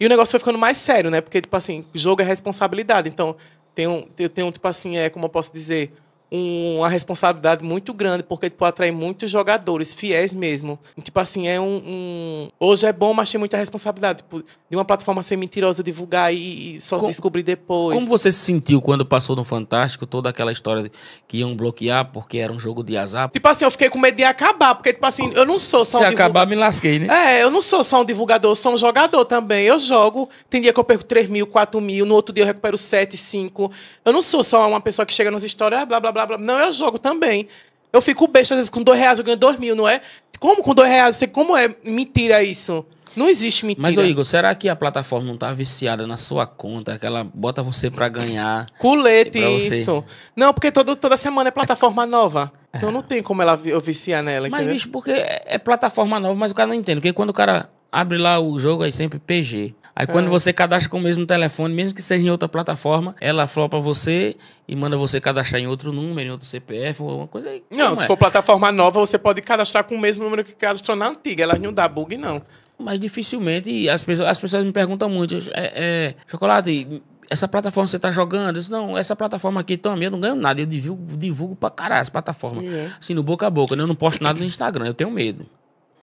E o negócio foi ficando mais sério, né? Porque, tipo assim, jogo é responsabilidade. Então, tem um, eu tenho, tipo assim, é, como eu posso dizer, uma responsabilidade muito grande, porque tipo, atrai muitos jogadores fiéis mesmo. Tipo assim, é um, um... Hoje é bom, mas tem muita responsabilidade. Tipo, de uma plataforma ser mentirosa, divulgar e, e só Com... descobrir depois. Como você se sentiu quando passou no Fantástico toda aquela história que iam bloquear porque era um jogo de azar? Tipo assim, eu fiquei com medo de acabar, porque, tipo assim, eu não sou só se um. Se acabar, divulga... me lasquei, né? É, eu não sou só um divulgador, eu sou um jogador também. Eu jogo, tem dia que eu perco 3 mil, 4 mil, no outro dia eu recupero 7, 5. Eu não sou só uma pessoa que chega nas histórias, ah, blá blá blá blá, blá. Não, eu jogo também. Eu fico besta, às vezes, com dois reais eu ganho dois mil, não é? Como com dois reais? Você, como é mentira isso? Não existe mentira. Mas, ô Igor, será que a plataforma não tá viciada na sua conta? Que ela bota você para ganhar. Culete, isso. Não, porque todo, toda semana é plataforma nova. É. Então não tem como ela eu viciar nela. Mas, entendeu? bicho, porque é, é plataforma nova, mas o cara não entende. Porque quando o cara abre lá o jogo, aí sempre PG. Aí quando é. você cadastra com o mesmo telefone, mesmo que seja em outra plataforma, ela flopa você e manda você cadastrar em outro número, em outro CPF, ou alguma coisa aí. Não, se é? for plataforma nova, você pode cadastrar com o mesmo número que cadastrou na antiga. Elas não dá bug, não. Mas dificilmente, as pessoas, as pessoas me perguntam muito, é, é chocolate, essa plataforma você está jogando? Eu disse, não, essa plataforma aqui minha, eu não ganho nada, eu divulgo, divulgo pra caralho essa plataforma. Uhum. Assim, no boca a boca, né? eu não posto nada no Instagram, eu tenho medo.